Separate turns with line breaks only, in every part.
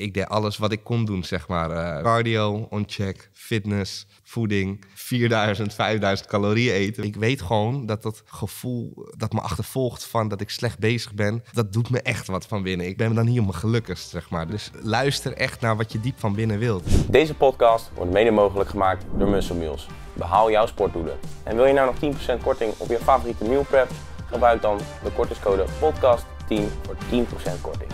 ik deed alles wat ik kon doen, zeg maar. Eh, cardio, oncheck, fitness, voeding, 4000, 5000 calorieën eten. Ik weet gewoon dat dat gevoel dat me achtervolgt van dat ik slecht bezig ben, dat doet me echt wat van binnen. Ik ben dan hier om me gelukkigst, zeg maar. Dus luister echt naar wat je diep van binnen wilt.
Deze podcast wordt mede mogelijk gemaakt door Muscle Meals. Behaal jouw sportdoelen. En wil je nou nog 10% korting op je favoriete meal prep? Gebruik dan de kortingscode podcast10 voor 10% korting.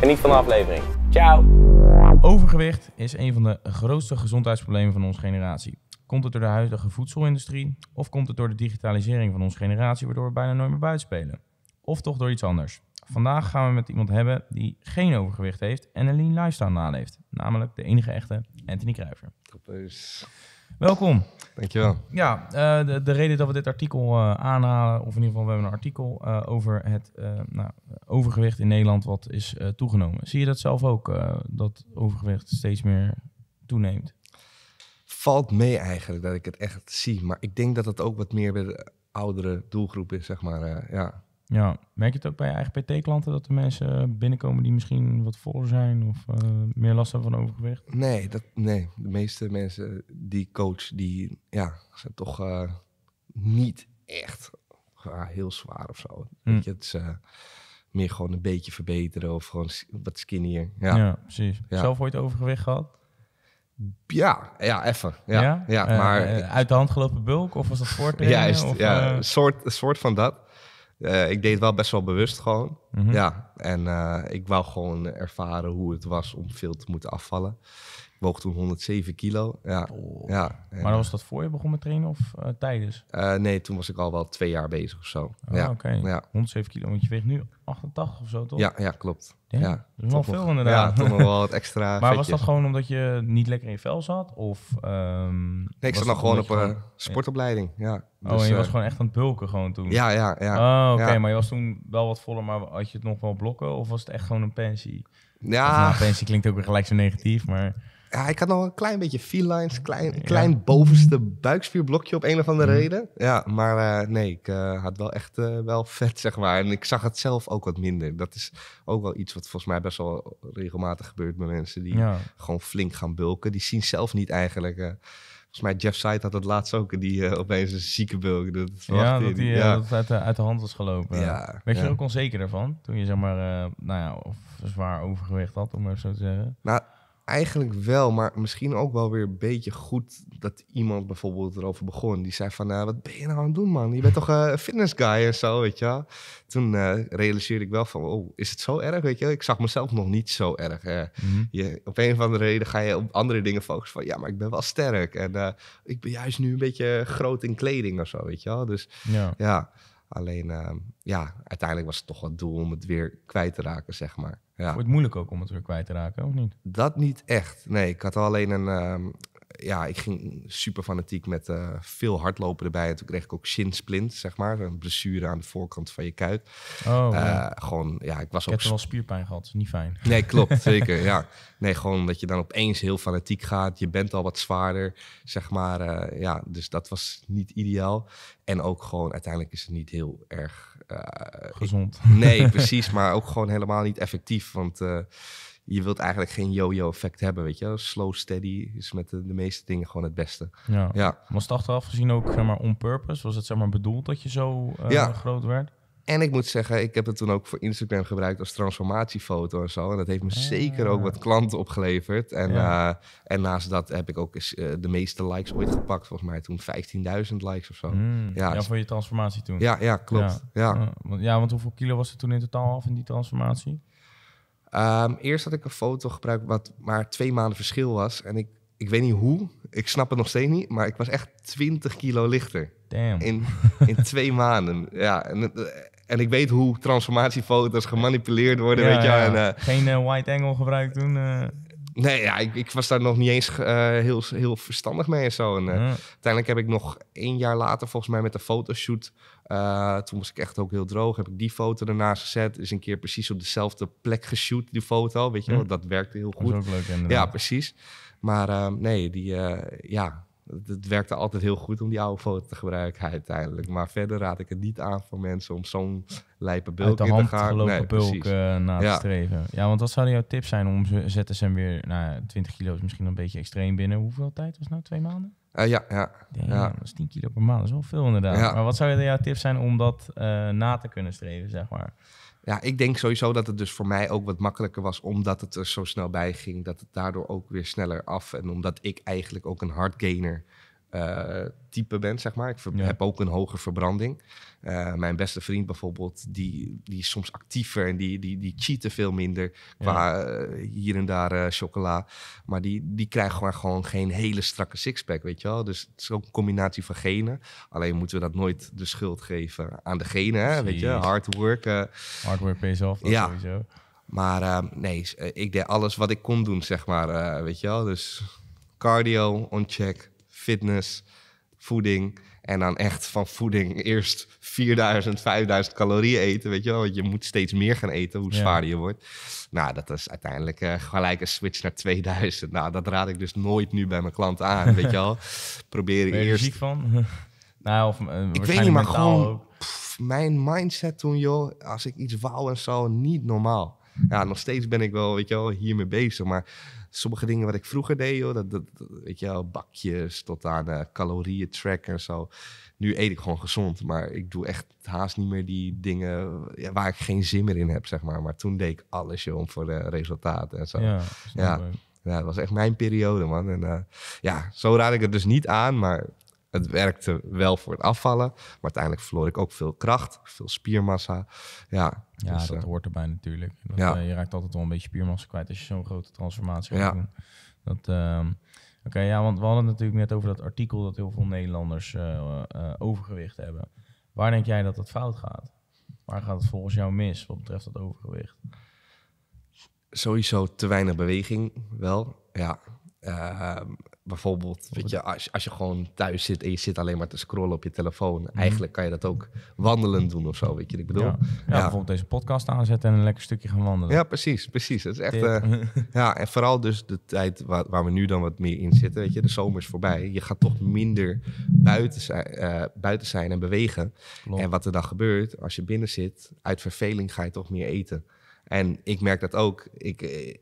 Geniet van de aflevering. Ciao. Overgewicht is een van de grootste gezondheidsproblemen van onze generatie. Komt het door de huidige voedselindustrie? Of komt het door de digitalisering van onze generatie, waardoor we bijna nooit meer buiten spelen? Of toch door iets anders? Vandaag gaan we met iemand hebben die geen overgewicht heeft en een lean lifestyle naleeft. Namelijk de enige echte Anthony Kruijver. Welkom. Dankjewel. Ja, uh, de, de, reden dat we dit artikel eh, aanhalen, of in ieder geval we hebben een artikel eh, over het nou, overgewicht in Nederland wat is toegenomen. Zie je dat zelf ook, dat overgewicht steeds meer toeneemt? Valt mee eigenlijk
dat ik het echt zie, maar ik denk dat het ook wat meer bij de oudere doelgroep is, zeg maar. ja.
Ja, merk je het ook bij je eigen PT-klanten dat er mensen eh, binnenkomen die misschien wat voller zijn of eh, meer last hebben van overgewicht?
Nee, dat, nee, de meeste mensen die coach, die ja, zijn toch eh, niet echt heel zwaar of zo. Weet hm. je, het is meer gewoon een beetje verbeteren of gewoon wat skinnier. Ja, ja precies. Ja. Zelf
ooit overgewicht gehad?
Ja, ja, even. Ja, ja? maar,
uit de hand gelopen bulk of was dat voortbrengen Juist, of, ja, uh...
soort, soort van dat. Eh, ik deed het wel best wel bewust gewoon. Mhm. Ja, en eh, ik wou gewoon ervaren hoe het was om veel te moeten afvallen. Ik woog toen 107 kilo. Ja. Oh. ja maar eh, was
dat voor je begon met trainen of tijdens?
nee, toen was ik al wel twee jaar bezig of zo. Ah, ja. oké.
Ja. 107 kilo, want je weegt nu 88 of zo, toch? Ja, ja klopt. Ja, ja is wel veel inderdaad. Ja, toch wel wat extra Maar was dat gewoon omdat je niet lekker in je vel zat? Of, ehm, ik zat nog gewoon op een eh,
sportopleiding, ja.
oh, dus, je was eh, gewoon echt aan het bulken gewoon toen? Ja, ja, ja. Oh, oké, maar je was toen wel wat voller, maar had je het nog wel blokken? Of was het echt gewoon een pensie? Ja. Nou, pensie klinkt ook weer gelijk zo negatief, maar...
Ja, ik had nog een klein beetje felines, klein, klein bovenste buikspierblokje op een of andere mhm. reden. Ja, maar eh, nee, ik had wel echt wel vet, zeg maar. En ik zag het zelf ook ook wat minder. Dat is ook wel iets wat volgens mij best wel regelmatig gebeurt bij mensen die gewoon flink gaan bulken. Die zien zelf niet eigenlijk. Uh, volgens mij Jeff Seid had dat laatst ook, die eh, opeens een zieke bulk. Dat eh, ja, dat, hij ja.
het uit, uit, de hand was gelopen. Ja, Weet je er ook onzeker ervan? Toen je zeg maar, nou ja, of zwaar overgewicht had, om maar zo te zeggen.
Nou, eigenlijk wel, maar misschien ook wel weer een beetje goed dat iemand bijvoorbeeld erover begon. Die zei van, nou, wat ben je nou aan het doen, man? Je bent toch eh, een fitnessguy fitness guy en zo, weet je Toen eh, realiseerde ik wel van, oh, is het zo erg, weet je Ik zag mezelf nog niet zo erg. Eh. Mhm. je, op een of andere reden ga je op andere dingen focussen van, ja, maar ik ben wel sterk. En ik ben juist nu een beetje groot in kleding of zo, weet je wel? Dus ja. Alleen ehm, ja, uiteindelijk was het toch wel doel om het weer kwijt te raken, zeg maar.
Ja. Wordt het moeilijk ook om het weer kwijt te raken, of niet?
Dat niet echt. Nee, ik had alleen een, ehm, ja, ik ging super fanatiek met eh, veel hardlopen erbij. En toen kreeg ik ook splint zeg maar. Een blessure aan de voorkant van je kuit. Oh, ja. Eh, gewoon, ja, ik was ik heb wel spierpijn gehad, dus
niet fijn. Nee, klopt, zeker,
ja. Nee, gewoon dat je dan opeens heel fanatiek gaat. Je bent al wat zwaarder, zeg maar. Eh, ja, dus dat was niet ideaal. En ook gewoon, uiteindelijk is het niet heel erg... Gezond. nee, precies, maar ook gewoon helemaal niet effectief. Want je wilt eigenlijk geen yo-yo effect hebben, weet je. Slow steady is met de, meeste dingen gewoon het beste. Ja. ja.
Was het achteraf gezien ook zeg maar, on purpose? Was het zeg maar, bedoeld dat je zo eh, groot werd?
En ik moet zeggen, ik heb het toen ook voor Instagram gebruikt als transformatiefoto en zo. En dat heeft me ah. zeker ook wat klanten opgeleverd. En, eh, en naast dat heb ik ook eh, de meeste likes ooit gepakt. Volgens mij toen 15.000 likes of zo. Hmm. Ja, ja, dus voor je transformatie toen. Ja, ja klopt. Ja.
Ja. want hoeveel kilo was er toen in totaal af in die transformatie?
Ehm, eerst had ik een foto gebruikt wat maar twee maanden verschil was. En ik, ik weet niet hoe, ik snap het nog steeds niet, maar ik was echt 20 kilo lichter. In, in twee maanden. Ja, en, eh, en ik weet hoe transformatiefoto's gemanipuleerd worden. Ja, weet je, en, eh,
Geen uh, white angle gebruikt toen?
Nee, ja, ik, ik, was daar nog niet eens heel, heel verstandig mee en zo. En, Uiteindelijk heb ik nog één jaar later volgens mij met de fotoshoot eh, toen was ik echt ook heel droog. Heb ik die foto ernaast gezet. Is een keer precies op dezelfde plek geshoot, die foto. Weet je wel, hm. dat werkte heel goed. Dat is ook leuk inderdaad. Ja, precies. Maar ehm, nee, die, eh, ja, het werkte altijd heel goed om die oude foto te gebruiken uiteindelijk. Maar verder raad ik het niet aan voor mensen om zo'n lijpe bulk in te gaan. gelopen nee, bulk uh, na ja. te streven.
Ja, want wat zou jouw tip zijn om zetten ze hem weer, nou 20 kilo's misschien een beetje extreem binnen. Hoeveel tijd was het nou? Twee maanden? Eh, ja, ja, ja. Dat is 10 kilo per maand, dat is wel veel inderdaad. Maar wat zou jouw tip zijn om dat eh, na te kunnen streven, zeg
maar? Ja, ik denk sowieso dat het dus voor mij ook wat makkelijker was, omdat het er zo snel bij ging, dat het daardoor ook weer sneller af. En omdat ik eigenlijk ook een hardgainer eh, type bent, zeg maar. Ik heb ook een hogere verbranding. Eh, mijn beste vriend bijvoorbeeld, die, die is soms actiever en die, die, die cheaten veel minder qua eh, hier en daar chocola. Maar die, die krijgt gewoon, gewoon geen hele strakke sixpack, weet je wel. Dus het is ook een combinatie van genen. Alleen moeten we dat nooit de schuld geven aan de genen, hè? weet je. Hard work.
Hard work pays off, ja. sowieso.
Maar nee, ik deed alles wat ik kon doen, zeg maar, weet je wel. Dus cardio on check fitness, voeding. En dan echt van voeding eerst 4000, 5000 calorieën eten. Weet je wel, want je moet steeds meer gaan eten hoe zwaarder je wordt. Nou, dat is uiteindelijk eh, gelijk een switch naar 2000. Nou, dat raad ik dus nooit nu bij mijn klant aan. Weet je wel, probeer ben eerst. ziek van?
nou, of, eh, ik weet niet, maar gewoon
mijn mindset toen, joh, als ik iets wou en zo, niet normaal. Ja, nog steeds ben ik wel, weet je wel, hiermee bezig. Maar sommige dingen wat ik vroeger deed, joh, dat, dat, weet je wel, bakjes tot aan uh, calorieën tracken en zo. Nu eet ik gewoon gezond, maar ik doe echt haast niet meer die dingen eh, ja, waar ik geen zin meer in heb, zeg maar. Maar toen deed ik alles, joh, om voor de eh, resultaten en zo. Ja, ja. dat was echt mijn periode, man. En ja, zo raad ik het dus niet aan, maar het werkte wel voor het afvallen, maar uiteindelijk verloor ik ook veel kracht, veel spiermassa. Ja, ja dus, dat eh, hoort erbij
natuurlijk. ja. Eh, je raakt altijd wel een beetje spiermassa kwijt als je zo'n grote transformatie ja. Dat, ehm, Oké, ja, want we hadden natuurlijk net over dat artikel dat heel veel Nederlanders eh, overgewicht hebben. Waar denk jij dat dat fout gaat? Waar gaat het volgens jou mis wat betreft dat overgewicht?
Sowieso te weinig beweging, wel. Ja, Ehm, bijvoorbeeld, weet je, als, als je gewoon thuis zit en je zit alleen maar te scrollen op je telefoon, mhm. eigenlijk kan je dat ook wandelen doen of zo, weet je. Ik bedoel, ja. bijvoorbeeld
deze podcast aanzetten en een lekker stukje gaan wandelen. Ja,
precies, precies. Dat is echt, eh, ja, en vooral dus de tijd waar, waar, we nu dan wat meer in zitten, weet je, de zomer is voorbij. Je gaat toch minder buiten zijn, eh, buiten zijn en bewegen. En wat er dan gebeurt, als je binnen zit, uit verveling ga je toch meer eten. En ik merk dat ook. Ik, eh,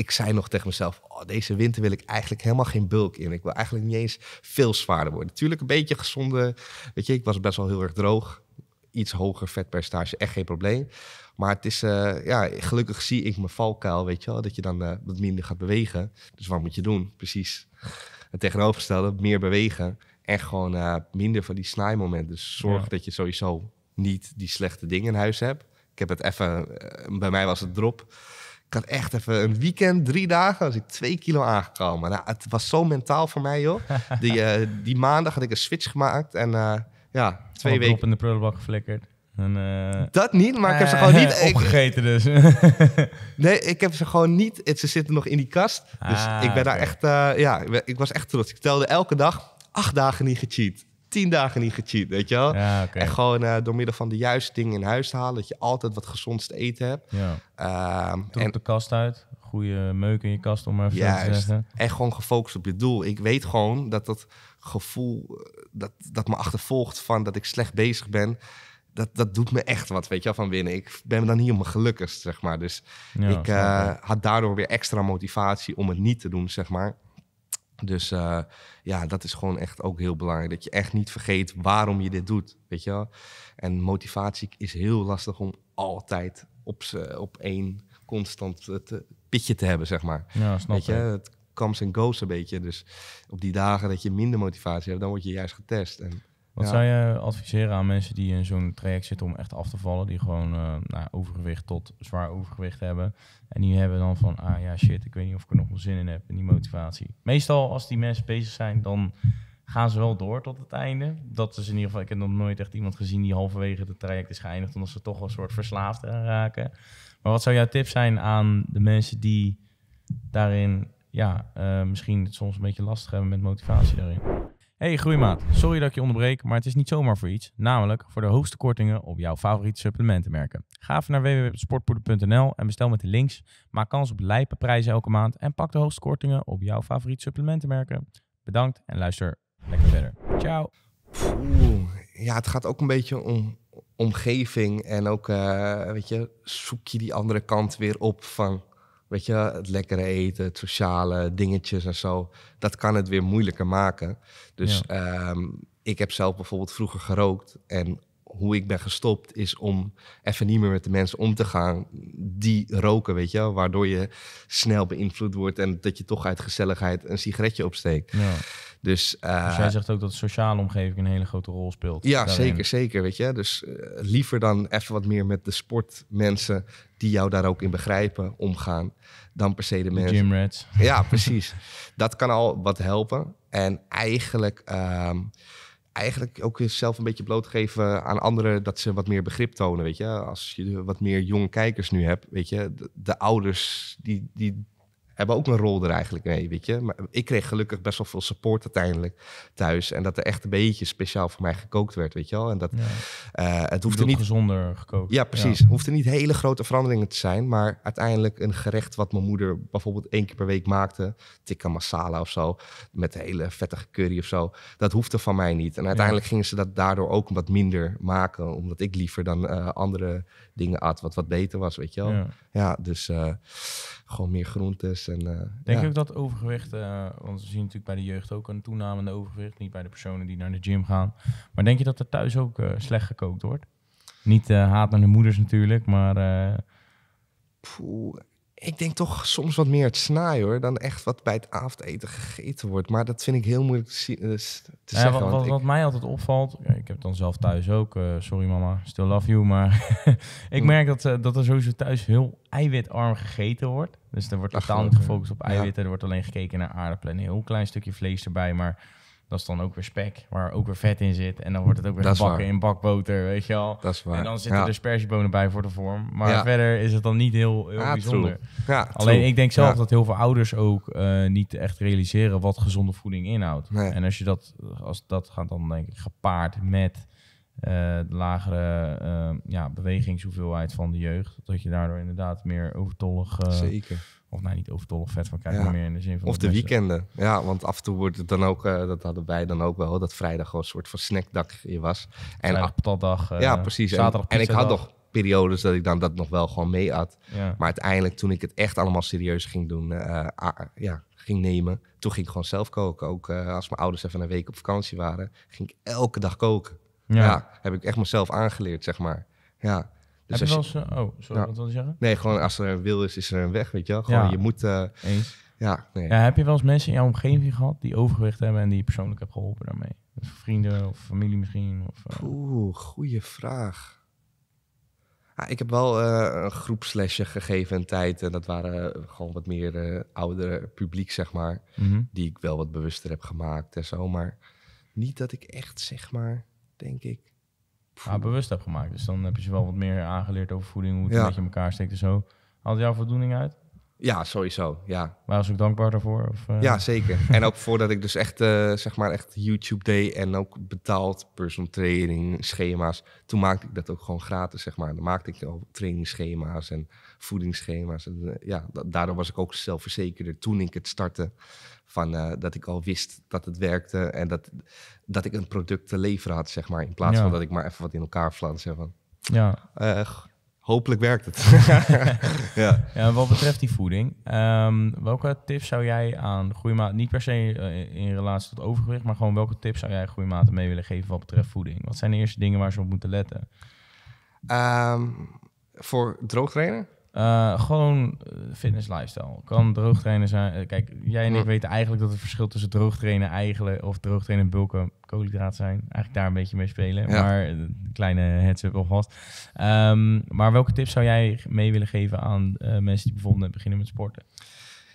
ik zei nog tegen mezelf, oh, deze winter wil ik eigenlijk helemaal geen bulk in. Ik wil eigenlijk niet eens veel zwaarder worden. Natuurlijk een beetje gezonde, weet je, ik was best wel heel erg droog. Iets hoger vetpercentage, echt geen probleem. Maar het is, eh, ja, gelukkig zie ik mijn valkuil, weet je wel, dat je dan eh, wat minder gaat bewegen. Dus wat moet je doen? Precies het tegenovergestelde, meer bewegen en gewoon eh, minder van die snijmomenten. Dus zorg dat je sowieso niet die slechte dingen in huis hebt. Ik heb het even, bij mij was het drop. Ik had echt even een weekend, drie dagen, was ik twee kilo aangekomen. Nou, het was zo mentaal voor mij, joh. Die, eh, die maandag had ik een switch gemaakt en uh, ja, twee weken... op
in de prullenbak geflikkerd. En, eh, dat niet, maar ik heb ze gewoon niet... opgegeten dus.
nee, ik heb ze gewoon niet... ze zitten nog in die kast. Dus ah, ik ben daar echt... ja, ik, ik was echt trots. Ik telde elke dag acht dagen niet gecheat tien dagen niet gecheat, weet je wel. En gewoon eh, door middel van de juiste dingen in huis te halen, dat je altijd wat gezonds te eten hebt. Ja. Ehm, en
de kast uit, goede meuk in je kast, om maar even te zeggen.
En gewoon gefocust op je doel. Ik weet gewoon dat dat gevoel eh, dat, dat me achtervolgt van dat ik slecht bezig ben. Dat, dat doet me echt wat, weet je wel, van winnen. Ik ben dan hier om gelukkigst, zeg maar. Dus ik eh, had daardoor weer extra motivatie om het niet te doen, zeg maar. Dus eh, ja, dat is gewoon echt ook heel belangrijk. Dat je echt niet vergeet waarom je dit doet. Weet je wel? En motivatie is heel lastig om altijd op, op één constant pitje te hebben, zeg maar.
Ja, snap weet je? Het
comes en goes een beetje. Dus op die dagen dat je minder motivatie hebt, dan word je juist getest. En wat zou
je adviseren aan mensen die in zo'n traject zitten om echt af te vallen, die gewoon uh, nou, overgewicht tot zwaar overgewicht hebben en die hebben dan van, ah ja shit, ik weet niet of ik er nog wel zin in heb in die motivatie. Meestal als die mensen bezig zijn, dan gaan ze wel door tot het einde. Dat is in ieder geval, ik heb nog nooit echt iemand gezien die halverwege het traject is geëindigd omdat ze toch wel een soort verslaafd raken. Maar wat zou jouw tip zijn aan de mensen die daarin ja, eh, misschien het soms een beetje lastig hebben met motivatie daarin? Hey groeimaat, sorry dat ik je onderbreek, maar het is niet zomaar voor iets. Namelijk voor de hoogste kortingen op jouw favoriete supplementenmerken. Ga even naar www.sportpoeder.nl en bestel met de links. Maak kans op lijpe prijzen elke maand en pak de hoogste kortingen op jouw favoriete supplementenmerken. Bedankt en luister lekker verder.
Ciao. Oeh, ja, het gaat ook een beetje om omgeving en ook, eh, weet je, zoek je die andere kant weer op van Weet je, het lekkere eten, het sociale, dingetjes en zo. Dat kan het weer moeilijker maken. Dus ehm, ik heb zelf bijvoorbeeld vroeger gerookt. En hoe ik ben gestopt is om even niet meer met de mensen om te gaan die roken, weet je Waardoor je snel beïnvloed wordt en dat je toch uit gezelligheid een sigaretje opsteekt. Ja. Dus, uh, jij zegt ook dat
de sociale omgeving een hele grote rol speelt. Ja, zeker,
zeker, weet je. Dus eh, liever dan even wat meer met de sportmensen die jou daar ook in begrijpen, omgaan, dan per se de mensen. Gymrats. Ja, precies. dat kan al wat helpen. En eigenlijk... Ehm, eigenlijk ook zelf een beetje blootgeven aan anderen dat ze wat meer begrip tonen, weet je. Als je wat meer jonge kijkers nu hebt, weet je, de, de ouders die, die hebben ook een rol er eigenlijk mee, weet je. Maar ik kreeg gelukkig best wel veel support uiteindelijk thuis. En dat er echt een beetje speciaal voor mij gekookt werd, weet je wel. En dat, ja. Eh, het hoefde niet... gezonder gekookt. Ja, precies. Ja. hoefde niet hele grote veranderingen te zijn. Maar uiteindelijk een gerecht wat mijn moeder bijvoorbeeld één keer per week maakte. Tikka masala of zo. Met hele vettige curry of zo. Dat hoefde van mij niet. En uiteindelijk gingen ze dat daardoor ook wat minder maken. Omdat ik liever dan uh, andere dingen at wat wat beter was, weet je wel. Ja, dus eh, gewoon meer groentes.
En, eh, Denk je ook dat overgewicht, eh, want we zien natuurlijk bij de jeugd ook een de overgewicht, niet bij de personen die naar de gym gaan. Maar denk je dat er thuis ook slecht gekookt wordt? Niet haat naar de moeders natuurlijk, maar... Poeh, ik denk toch soms wat meer het
snaaien hoor, dan echt wat bij het avondeten gegeten wordt. Maar dat vind ik heel moeilijk te, zien. Eh, nou zeggen. Wat,
wat, mij altijd opvalt, ik heb het dan zelf thuis ook, eh, sorry mama, still love you, maar ik mm. merk dat, eh, dat er sowieso thuis heel eiwitarm gegeten wordt. Dus er wordt totaal niet gefocust op eiwitten, er wordt alleen gekeken naar aardappelen en een heel klein stukje vlees erbij. Maar dat is dan ook weer spek, waar ook weer vet in zit. En dan wordt het ook weer gebakken in bakboter, weet je al. En dan zitten ja. er spersiebonen bij voor de vorm. Maar verder is het dan niet heel, heel ja, bijzonder. Alleen ik denk zelf dat heel veel ouders ook eh, niet echt realiseren wat gezonde voeding inhoudt. En als je dat, als dat gaat dan denk ik gepaard met eh, de lagere uh, ja, bewegingshoeveelheid van de jeugd. Dat je daardoor inderdaad meer overtollig... Zeker of nou, niet overtollig vet van kijken, meer in de zin van... Of de
weekenden. Ja, want af en toe wordt het dan ook... Eh, dat hadden wij dan ook wel. Dat vrijdag gewoon een soort van snackdag was. En Vrijdag Uh, ja, precies. en, en ik had nog periodes dat ik dan dat nog wel gewoon mee had. Maar uiteindelijk, toen ik het echt allemaal serieus ging doen... Eh, ja, ging nemen, toen ging ik gewoon zelf koken. Ook als mijn ouders even een week op vakantie waren... ging ik elke dag koken. ja heb ik echt mezelf aangeleerd, zeg maar. Ja,
dus Heb je wel eens, eh, oh, sorry, wat wil je zeggen? Nee,
gewoon als er een wil is, is er een weg, weet je wel. Gewoon, je moet... Eh,
eens. Ja, ja, heb je wel eens mensen in jouw omgeving gehad die overgewicht hebben en die je persoonlijk heb geholpen daarmee? vrienden of familie misschien? Of, uh... Eh? Oeh, goede vraag.
ik heb wel een groepslesje gegeven een tijd. En dat waren gewoon wat meer oudere publiek, zeg maar. Mhm. Die ik wel wat bewuster heb gemaakt en zo. Maar niet dat ik echt, zeg maar,
denk ik ja, ah, bewust heb gemaakt. Dus dan heb je ze wel wat meer aangeleerd over voeding, hoe het een beetje in elkaar steekt en zo. Haalt jouw voldoening uit?
Ja, sowieso.
Ja. maar is ook dankbaar daarvoor? Of, eh? Ja, zeker.
en ook voordat ik dus echt, eh, zeg maar, echt YouTube deed en ook betaald personal training, schema's. Toen maakte ik dat ook gewoon gratis, zeg maar. Dan maakte ik al trainingsschema's en voedingsschema's. En, eh, ja, daardoor was ik ook zelfverzekerder toen ik het startte. Van, dat ik al wist dat het werkte en dat, dat ik een product te leveren had, zeg maar. In plaats van dat ik maar even wat in elkaar flansen. Van,
ja hopelijk werkt het. ja. ja. wat betreft die voeding, ehm, welke tips zou jij aan maat niet per se eh, in relatie tot overgewicht, maar gewoon welke tips zou jij goede groeimaten mee willen geven wat betreft voeding? Wat zijn de eerste dingen waar ze op moeten letten? Ehm, voor droog trainen? Eh, gewoon eh, fitness lifestyle. Kan droogtrainen zijn. Kijk, jij en ik weten eigenlijk dat het verschil tussen droogtrainen trainen eigenlijk of droogtrainen trainen bulken koolhydraten zijn. Eigenlijk daar een beetje mee spelen. Maar een eh, kleine heads-up alvast. Um, maar welke tips zou jij mee willen geven aan eh, mensen die bijvoorbeeld net beginnen met sporten?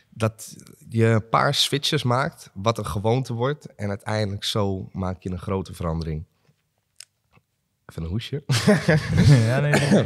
Dat
je een paar switches maakt, wat een gewoonte wordt. En uiteindelijk zo maak je een grote verandering. Even een hoesje. ja, nee,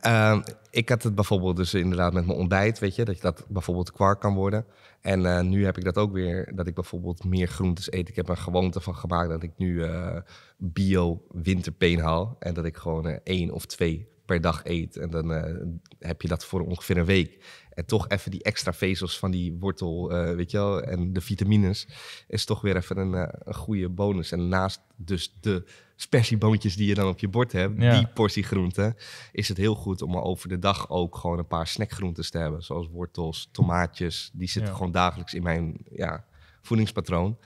ehm, ik had het bijvoorbeeld dus inderdaad met mijn ontbijt, weet je, dat je dat bijvoorbeeld kwark kan worden. En eh, nu heb ik dat ook weer, dat ik bijvoorbeeld meer groentes eet. Ik heb een gewoonte van gemaakt dat ik nu eh, bio winterpeen haal. En dat ik gewoon uh, één of twee per dag eet. En dan eh, heb je dat voor ongeveer een week. En toch even die extra vezels van die wortel, eh, weet je wel, en de vitamines, is toch weer even een, eh, een goede bonus. En naast dus de spersieboontjes die je dan op je bord hebt, die portie groente, is het heel goed om over de dag ook gewoon een paar snackgroentes te hebben. Zoals wortels, tomaatjes, die zitten gewoon dagelijks in mijn ja, voedingspatroon.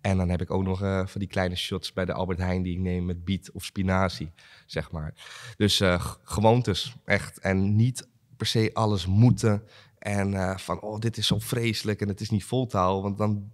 En dan heb ik ook nog van die kleine shots bij de Albert Heijn die ik neem met biet of spinazie zeg maar. Dus uh, gewoontes, echt. En niet per se alles moeten. En eh, van, oh, dit is zo vreselijk en het is niet vol te houden. Want dan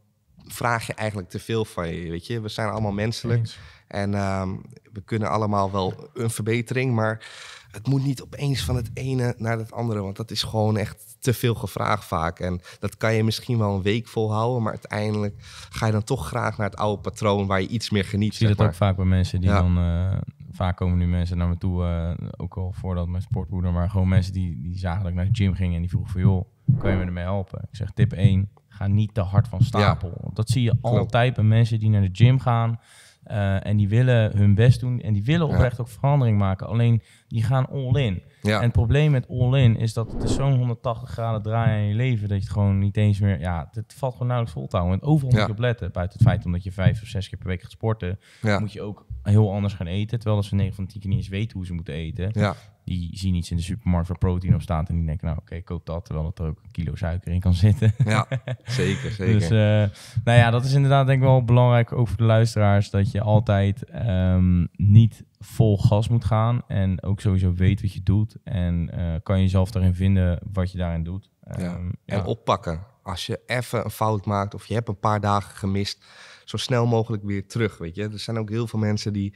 vraag je eigenlijk te veel van je, weet je. We zijn allemaal menselijk. En ehm, we kunnen allemaal wel een verbetering, maar het moet niet opeens van het ene naar het andere. Want dat is gewoon echt te veel gevraagd vaak. En dat kan je misschien wel een week volhouden. Maar uiteindelijk ga je dan toch graag naar het oude patroon waar je iets meer
geniet. zie je dat ook vaak bij mensen die dan eh, vaak komen nu mensen naar me toe, eh, ook al voordat mijn sportbroeder, maar gewoon mensen die, die zagen dat ik naar de gym ging en die vroegen van joh, kan je me ermee helpen? Ik zeg tip 1, ga niet te hard van stapel. dat zie je altijd bij mensen die naar de gym gaan eh, en die willen hun best doen en die willen oprecht ook verandering maken. Alleen die gaan all-in. Ja. En het probleem met all-in is dat het zo'n 180 graden draaien in je leven... dat je het gewoon niet eens meer... Ja, het valt gewoon nauwelijks vol te houden. En overal moet je letten. Buiten het feit omdat je vijf of zes keer per week gaat sporten... moet je ook heel anders gaan eten. Terwijl als ze 9 van 10 keer niet eens weten hoe ze moeten eten. Ja. Die zien iets in de supermarkt waar protein op staat... en die denken, nou oké, okay, koop dat. Terwijl dat er ook een kilo suiker in kan zitten. Ja, zeker, zeker. Dus eh, nou ja, dat is inderdaad denk ik wel belangrijk... ook voor de luisteraars, dat je altijd ehm, niet vol gas moet gaan en ook sowieso weet wat je doet en uh, kan jezelf daarin vinden wat je daarin doet. Ehm, en oppakken.
Als je even een fout maakt of je hebt een paar dagen gemist, zo snel mogelijk weer terug, weet je. Er zijn ook heel veel mensen die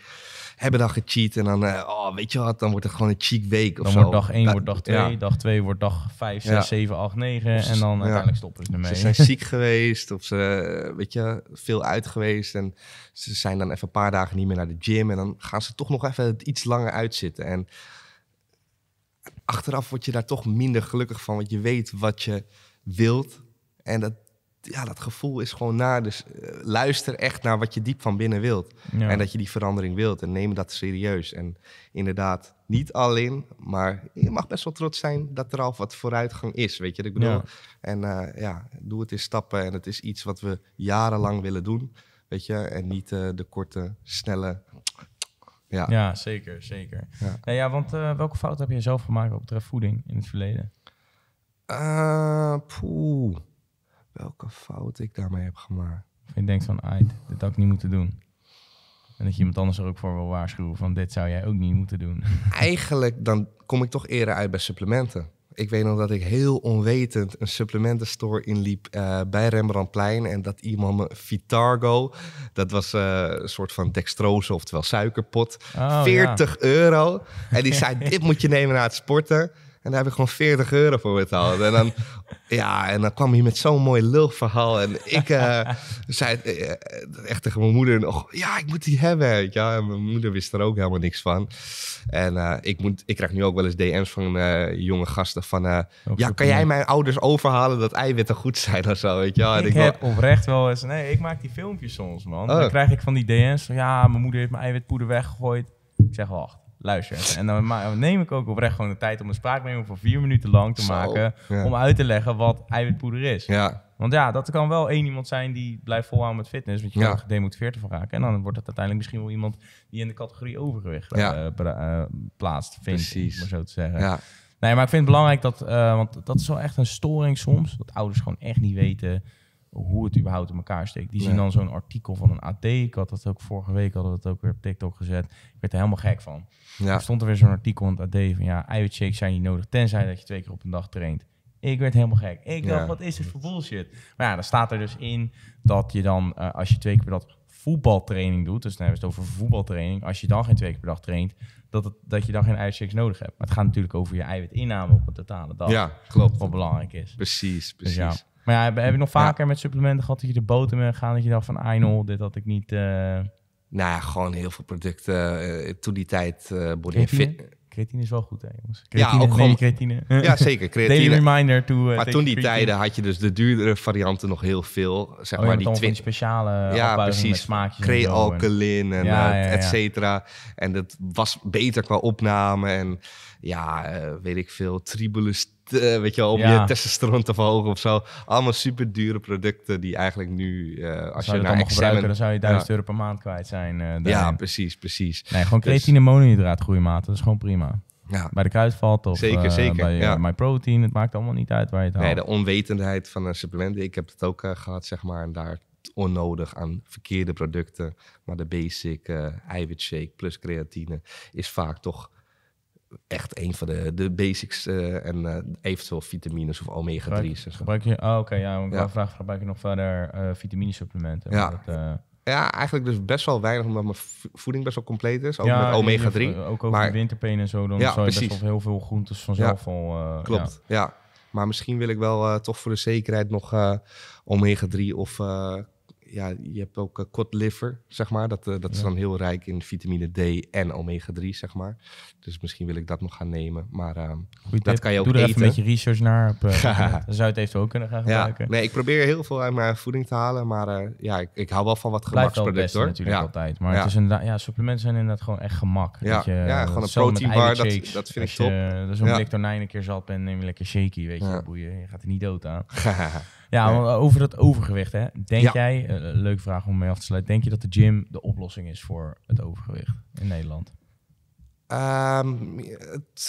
hebben dan gecheat en dan, eh, oh, weet je wat, dan wordt er gewoon een cheat week of dan wordt dag 1 wordt dag 2,
dag 2 wordt dag 5, 6, ja. 7, 8, 9 en dan uiteindelijk stoppen ze ermee. Ze zijn ziek
geweest of ze, eh, weet je, veel uit geweest en ze zijn dan even een paar dagen niet meer naar de gym en dan gaan ze toch nog even iets langer uitzitten en achteraf word je daar toch minder gelukkig van, want je weet wat je wilt. En dat ja, dat gevoel is gewoon naar. Dus eh, luister echt naar wat je diep van binnen wilt. En dat je die verandering wilt. En neem dat serieus. En inderdaad, niet alleen, maar je mag best wel trots zijn dat er al wat vooruitgang is. Weet je ik bedoel? En eh, ja, doe het in stappen. En het is iets wat we jarenlang willen doen. Weet je? En niet eh, de korte, snelle.
Ja, ja zeker, zeker. Ja. ja, want welke fout heb je zelf gemaakt op betreft voeding in het verleden? poeh welke fout ik daarmee heb gemaakt. Of je denkt van, ai, ah, dit had ik niet moeten doen. En dat je iemand anders er ook voor wil waarschuwen van, dit zou jij ook niet moeten doen. Eigenlijk, dan
kom ik toch eerder uit bij supplementen. Ik weet nog dat ik heel onwetend een supplementenstore inliep uh, bij Rembrandtplein. En dat iemand me Vitargo, dat was eh, een soort van dextrose, oftewel suikerpot, oh, 40 euro. En die zei, dit moet je nemen na het sporten. En daar heb ik gewoon 40 euro voor betaald. En dan, ja, en dan kwam hij met zo'n mooi lulverhaal. En ik eh, zei eh, eh, echt tegen mijn moeder nog... Ja, ik moet die hebben. Weet En mijn moeder wist er ook helemaal niks van. En ik, moet, ik krijg nu ook wel eens DM's van jonge gasten van... Oh, ja, kan jij mijn ouders overhalen dat eiwitten goed zijn
of zo? Weet je? ik, ik heb wel... oprecht wel eens... Nee, ik maak die filmpjes soms, man. Dan oh. krijg ik van die DM's van... Ja, mijn moeder heeft mijn eiwitpoeder weggegooid. Ik zeg, wacht luistert. En dan neem ik ook oprecht gewoon de tijd om een spraakmemo voor vier minuten lang te maken. Om uit te leggen wat eiwitpoeder is. Ja. Want ja, dat kan wel één iemand zijn die blijft volhouden met fitness. Want je ja. kan gedemotiveerd ervan raken. En dan wordt het uiteindelijk misschien wel iemand die in de categorie overgewicht ja. Eh, eh, plaatst. Vindt, Precies. maar zo te zeggen. Ja. Nee, maar ik vind het belangrijk dat, eh, want dat is wel echt een storing soms. Dat ouders gewoon echt niet weten hoe het überhaupt in elkaar steekt. Die zien dan zo'n artikel van een AD. Ik had dat ook vorige week, hadden we het ook weer op TikTok gezet. Ik werd er helemaal gek van. Ja. Er stond er weer zo'n artikel in het AD van ja, eiwitshakes zijn niet nodig, tenzij dat je twee keer op een dag traint. Ik werd helemaal gek. Ik dacht, wat is dit voor bullshit? Maar ja, dan staat er dus in dat je dan, eh, als je twee keer per dag voetbaltraining doet, dus dan hebben we het over voetbaltraining, als je dan geen twee keer per dag traint, dat, dat je dan geen eiwitshakes nodig hebt. Maar het gaat natuurlijk over je eiwitinname op een totale dag. Ja, klopt. Wat belangrijk is. Precies, dus precies. ja, maar ja, heb, heb nog vaker met supplementen gehad dat je de boter mee gaan. Dat je dacht van, ah dit had ik niet... Uh... Nou
ja, gewoon heel veel producten. Eh, toen die tijd uh, body fit.
Creatine is wel goed, hè, jongens. Creatine, ja, ook gewoon... creatine. Ja, zeker. Creatine. reminder maar toen die tijden
had je dus de duurdere varianten nog heel veel. Zeg oh maar die twintig speciale ja, precies. smaakjes. Crealkalin en, en ja, et cetera. En dat was beter qua opname. En ja, weet ik veel. Tribulus uh, weet je wel, om je testosteron te verhogen of zo. Allemaal super
dure producten die eigenlijk nu, eh, als je je, allemaal examen... dan zou je 1000 euro per maand kwijt zijn. Eh, ja, precies, precies. Nee, gewoon dus- creatine dus... groeimaten, dat is gewoon prima. Ja. Bij de kruidvat of zeker, zeker. bij ja. My Protein, het maakt allemaal niet uit waar je het haalt. Nee, de onwetendheid van een supplement,
ik heb het ook gehad, zeg maar, en daar onnodig aan verkeerde producten. Maar de basic eiwitshake plus creatine is vaak toch echt een van de, de basics eh, en eh, eventueel vitamines of omega-3's. Gebruik, je, oh, oké, ja, ja.
vraag, gebruik je nog verder uh, vitaminesupplementen? Ja. Dat, ja, eigenlijk dus best wel weinig,
omdat mijn voeding best wel compleet is. Ook ja, met omega-3. Ook over maar,
en zo, dan zou je best wel heel veel groentes vanzelf al... Klopt,
ja. Maar misschien wil ik wel toch voor de zekerheid nog omega-3 of ja, je hebt ook uh, liver, zeg maar. Dat, eh, dat is dan heel rijk in vitamine D en omega-3, zeg maar. Dus misschien wil ik dat nog gaan nemen. Maar ehm, Goed, dat kan je ook even een beetje
research naar. Op, eh, dan zou het even ook kunnen gaan gebruiken. nee,
ik probeer heel veel uit mijn voeding te halen. Maar ja, ik, ik, hou wel van wat gemaksproducten, hoor. natuurlijk altijd. Maar het is
inderdaad, ja, supplementen zijn inderdaad gewoon echt gemak. Ja, je, ja gewoon een proteinbar, dat, dat vind ik top. dus dat is een blik tonijn een keer zat en neem je lekker shaky, weet je. Boeien, je gaat er niet dood aan. Ja, over dat overgewicht, hè. Denk jij, een eh, eh, leuke vraag om mee af te sluiten, denk je dat de gym de oplossing is voor het overgewicht in Nederland?
Ehm, het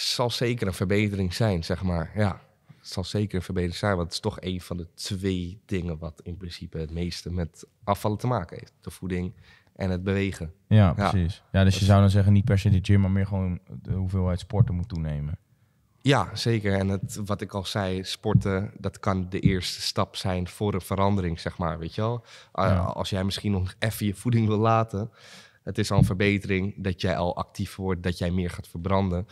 zal zeker een verbetering zijn, zeg maar. Ja, het zal zeker een verbetering zijn, want het is toch een van de twee dingen wat in principe het meeste met afvallen te maken heeft. De voeding en het bewegen.
Ja, precies. Ja, dus je zou dan zeggen niet per se de gym, maar meer gewoon de hoeveelheid sporten moet toenemen.
Ja, zeker. En het, wat ik al zei, sporten, dat kan de eerste stap zijn voor een verandering, zeg maar. Weet je wel? Eh, als jij misschien nog even je voeding wil laten, het is al een verbetering dat jij al actief wordt, dat jij meer gaat verbranden.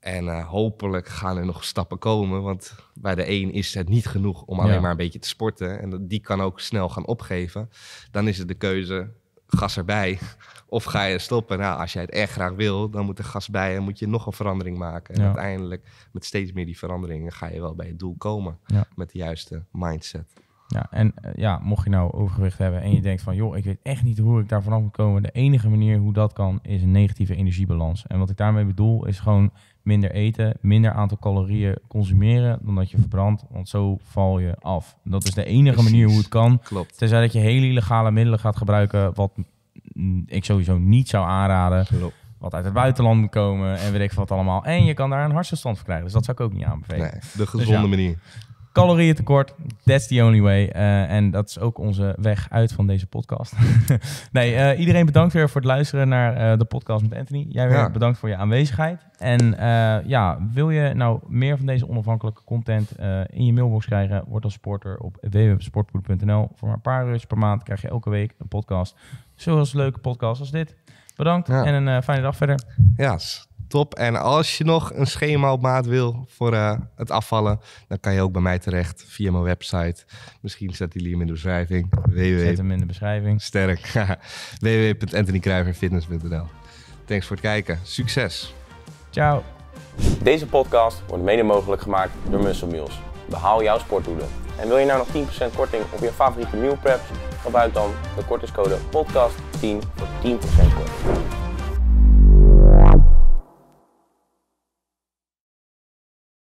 En eh, hopelijk gaan er nog stappen komen, want bij de een is het niet genoeg om alleen maar een beetje te sporten. En die kan ook snel gaan opgeven. Dan is het de keuze gas erbij. Of ga je stoppen? Nou, als jij het echt graag wil, dan moet er gas bij en moet je nog een verandering maken. En uiteindelijk, met steeds meer die veranderingen, ga je wel bij het doel komen. Met de juiste
mindset. Ja, en eh, ja, mocht je nou overgewicht hebben en je denkt van, joh, ik weet echt niet hoe ik daar vanaf moet komen. De enige manier hoe dat kan, is een negatieve energiebalans. En wat ik daarmee bedoel, is gewoon minder eten, minder aantal calorieën consumeren dan dat je verbrandt. Want zo val je af. Dat is de enige manier hoe het kan. Klopt. Tenzij dat je hele illegale middelen gaat gebruiken, wat mm, ik sowieso niet zou aanraden. Klopt. Wat uit het buitenland moet komen en weet ik wat allemaal. En je kan daar een hartstilstand voor krijgen. Dus dat zou ik ook niet aanbevelen. de gezonde dus manier. Calorieën tekort, that's the only way. Eh, en dat is ook onze weg uit van deze podcast. nee, eh, iedereen bedankt weer voor het luisteren naar eh, de podcast met Anthony. Jij weer bedankt voor je aanwezigheid. En ja, wil je nou meer van deze onafhankelijke content in je mailbox krijgen? Word dan supporter op www.sportpool.nl. Voor maar een paar uur per maand krijg je elke week een podcast. Zoals leuke podcast als dit. Bedankt en een fijne dag verder. Ja, top. En als je nog
een schema op maat wil voor eh, het afvallen, dan kan je ook bij mij terecht via mijn website. Misschien zet die hem in de beschrijving. www. Zet hem in de beschrijving. Sterk. www.anthonykruiverfitness.nl Thanks voor het kijken. Succes. Ciao.
Deze podcast wordt mede mogelijk gemaakt door Muscle Meals. Behaal jouw sportdoelen. En wil je nou nog 10% korting op je favoriete meal preps? Gebruik dan de kortingscode podcast10 voor 10% korting.